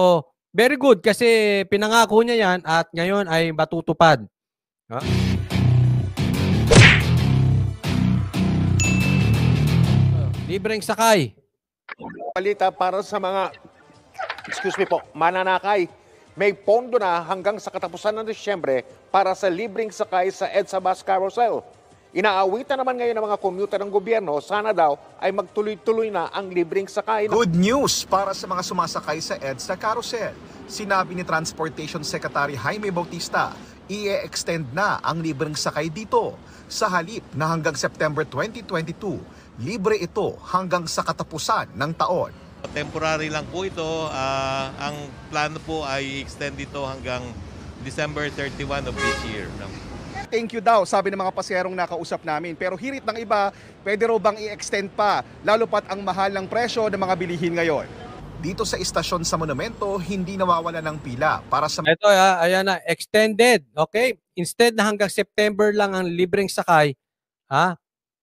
Oh, very good kasi pinangako niya 'yan at ngayon ay matutupad. Ha? Huh? Libreng sakay. Balita para sa mga, excuse me po, mananakay. May pondo na hanggang sa katapusan ng Disyembre para sa libreng sakay sa EDSA Bus Carousel. Inaawitan naman ngayon ng mga commuter ng gobyerno, sana daw ay magtuloy-tuloy na ang libreng sakay. Good news para sa mga sumasakay sa EDSA Carousel. Sinabi ni Transportation Secretary Jaime Bautista, i-extend na ang libreng sakay dito. Sa halip na hanggang September 2022, libre ito hanggang sa katapusan ng taon. Temporary lang po ito. Uh, ang plano po ay extend ito hanggang December 31 of this year thank you daw, sabi ng mga pasyerong nakausap namin. Pero hirit ng iba, pwede raw bang i-extend pa, lalo pat ang mahal ng presyo ng mga bilihin ngayon. Dito sa istasyon sa Monumento, hindi nawawala ng pila para sa... Ito, uh, ayan na, extended. Okay? Instead na hanggang September lang ang libreng sakay, ha?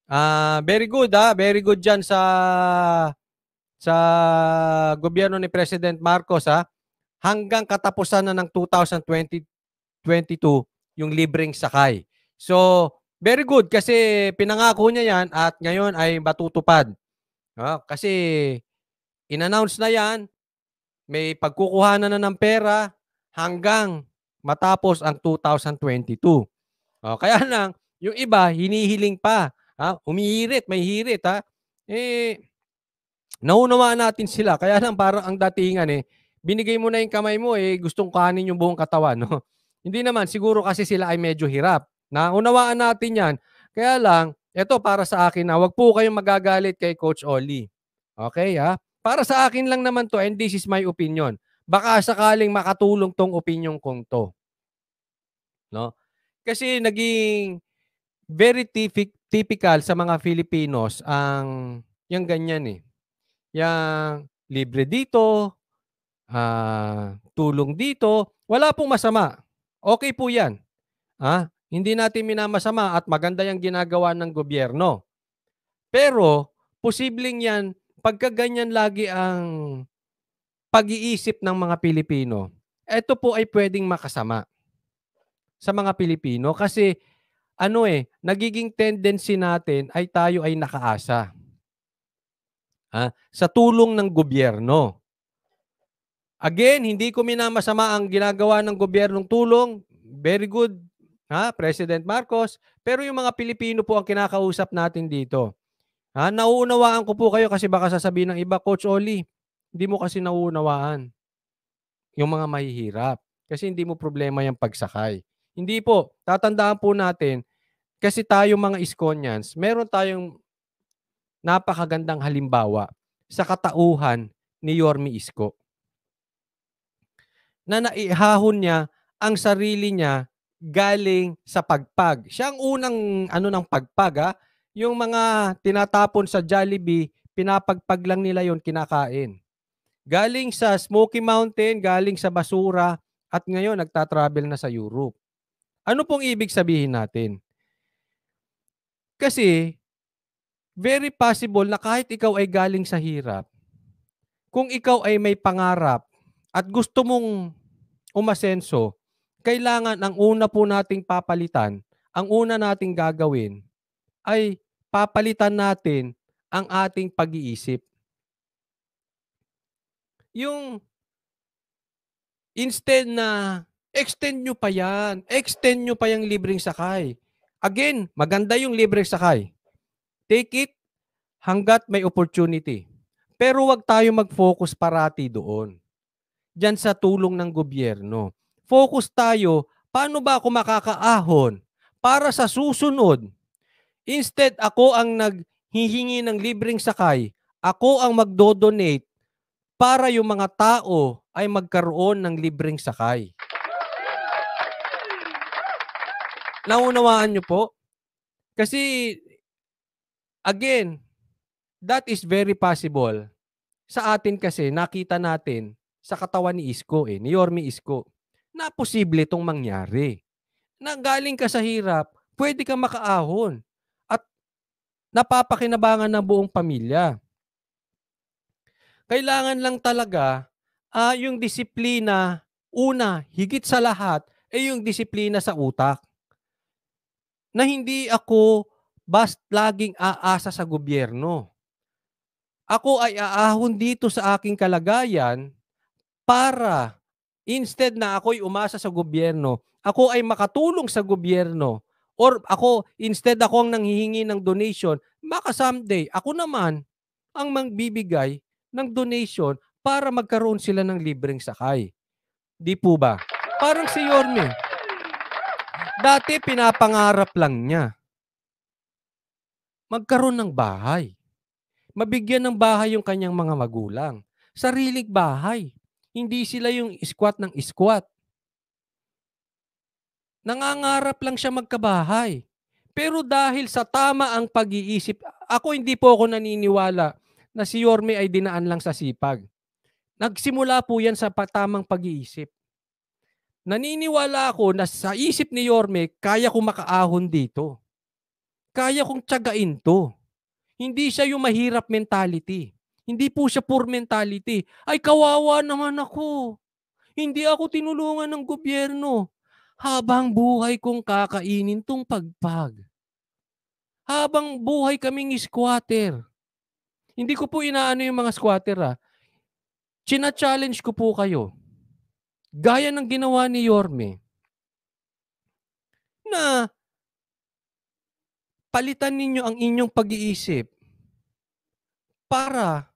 Uh, very good, ha? Very good dyan sa sa gobyerno ni President Marcos, ha? Hanggang katapusan na ng 2020, 2022, yung libreng sakay. So, very good kasi pinangako niya yan at ngayon ay matutupad. Ah, kasi in-announce na yan, may pagkukuhanan na ng pera hanggang matapos ang 2022. Oh, ah, kaya lang, yung iba, hinihiling pa. Ha? Ah, Umihirit, may hirit. Ha? Ah. Eh, naunawaan natin sila. Kaya lang parang ang datingan eh, binigay mo na yung kamay mo eh, gustong kanin yung buong katawan. No? Hindi naman, siguro kasi sila ay medyo hirap. Na Naunawaan natin yan. Kaya lang, ito para sa akin na wag po kayong magagalit kay Coach Oli. Okay ha? Para sa akin lang naman to and this is my opinion. Baka sakaling makatulong tong opinion kong to. No? Kasi naging very typic, typical sa mga Filipinos ang yung ganyan eh. Yung libre dito, uh, tulong dito, wala pong masama. Okay po yan. Ha? Ah, hindi natin minamasama at maganda yung ginagawa ng gobyerno. Pero, posibleng yan, pagka ganyan lagi ang pag-iisip ng mga Pilipino, ito po ay pwedeng makasama sa mga Pilipino kasi ano eh, nagiging tendency natin ay tayo ay nakaasa. Ha? Ah, sa tulong ng gobyerno. Again, hindi ko minamasama ang ginagawa ng gobyernong tulong. Very good, ha, President Marcos. Pero yung mga Pilipino po ang kinakausap natin dito. Ha, nauunawaan ko po kayo kasi baka sasabihin ng iba, Coach Oli, hindi mo kasi nauunawaan yung mga mahihirap. Kasi hindi mo problema yung pagsakay. Hindi po. Tatandaan po natin, kasi tayo mga Iskonyans, meron tayong napakagandang halimbawa sa katauhan ni Yormi Isko na naihahon niya ang sarili niya galing sa pagpag. Siya ang unang ano ng pagpag ha? Ah. Yung mga tinatapon sa Jollibee, pinapagpag lang nila yon kinakain. Galing sa Smoky Mountain, galing sa basura, at ngayon nagta-travel na sa Europe. Ano pong ibig sabihin natin? Kasi, very possible na kahit ikaw ay galing sa hirap, kung ikaw ay may pangarap at gusto mong umasenso, kailangan ang una po nating papalitan, ang una nating gagawin ay papalitan natin ang ating pag-iisip. Yung instead na extend nyo pa yan, extend nyo pa yung libreng sakay. Again, maganda yung libreng sakay. Take it hanggat may opportunity. Pero wag tayo mag-focus parati doon dyan sa tulong ng gobyerno. Focus tayo, paano ba ako makakaahon para sa susunod? Instead, ako ang naghihingi ng libreng sakay, ako ang magdodonate para yung mga tao ay magkaroon ng libreng sakay. Naunawaan nyo po? Kasi, again, that is very possible. Sa atin kasi, nakita natin sa katawan ni Isko eh, ni Yormi Isko, na posible itong mangyari. Na galing ka sa hirap, pwede kang makaahon at napapakinabangan ng buong pamilya. Kailangan lang talaga uh, yung disiplina, una, higit sa lahat, ay eh yung disiplina sa utak. Na hindi ako bast laging aasa sa gobyerno. Ako ay aahon dito sa aking kalagayan para instead na ako'y umasa sa gobyerno, ako ay makatulong sa gobyerno or ako instead ako ang nanghihingi ng donation, baka someday ako naman ang magbibigay ng donation para magkaroon sila ng libreng sakay. Di po ba? Parang si Yorme. Dati pinapangarap lang niya. Magkaroon ng bahay. Mabigyan ng bahay yung kanyang mga magulang. Sariling bahay. Hindi sila yung squat ng squat. Nangangarap lang siya magkabahay. Pero dahil sa tama ang pag-iisip, ako hindi po ako naniniwala na si Yorme ay dinaan lang sa sipag. Nagsimula po yan sa patamang pag-iisip. Naniniwala ako na sa isip ni Yorme, kaya kong makaahon dito. Kaya kong tsagain to. Hindi siya yung mahirap mentality. Hindi po siya poor mentality. Ay, kawawa naman ako. Hindi ako tinulungan ng gobyerno. Habang buhay kong kakainin tong pagpag. Habang buhay kaming squatter. Hindi ko po inaano yung mga squatter ha. Ah. China-challenge ko po kayo. Gaya ng ginawa ni Yorme. Na palitan ninyo ang inyong pag-iisip para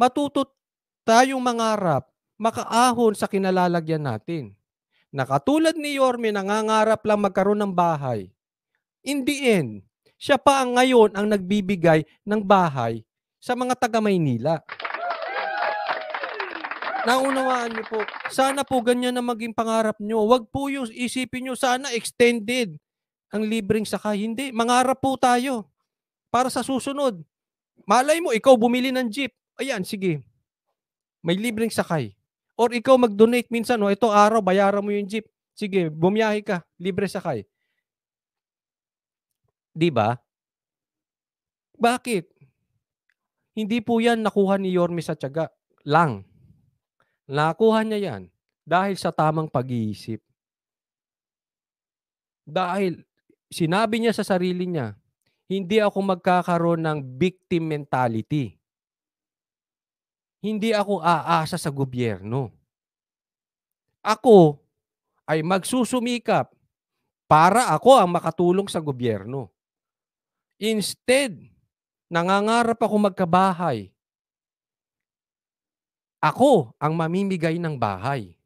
matuto tayong mangarap, makaahon sa kinalalagyan natin. Nakatulad ni Yorme, nangangarap lang magkaroon ng bahay. In the end, siya pa ang ngayon ang nagbibigay ng bahay sa mga taga-Maynila. Naunawaan niyo po, sana po ganyan na maging pangarap niyo. Huwag po yung isipin niyo, sana extended ang libreng saka. Hindi, mangarap po tayo para sa susunod. Malay mo, ikaw bumili ng jeep. Ayan, sige. May libreng sakay. Or ikaw mag-donate minsan, no? Oh, ito araw, bayaran mo yung jeep. Sige, bumiyahe ka, libre sakay. Di ba? Bakit? Hindi po yan nakuha ni Yorme sa tiyaga lang. Nakuha niya yan dahil sa tamang pag-iisip. Dahil sinabi niya sa sarili niya, hindi ako magkakaroon ng victim mentality. Hindi ako aasa sa gobyerno. Ako ay magsusumikap para ako ang makatulong sa gobyerno. Instead, nangangarap ako magkabahay. Ako ang mamimigay ng bahay.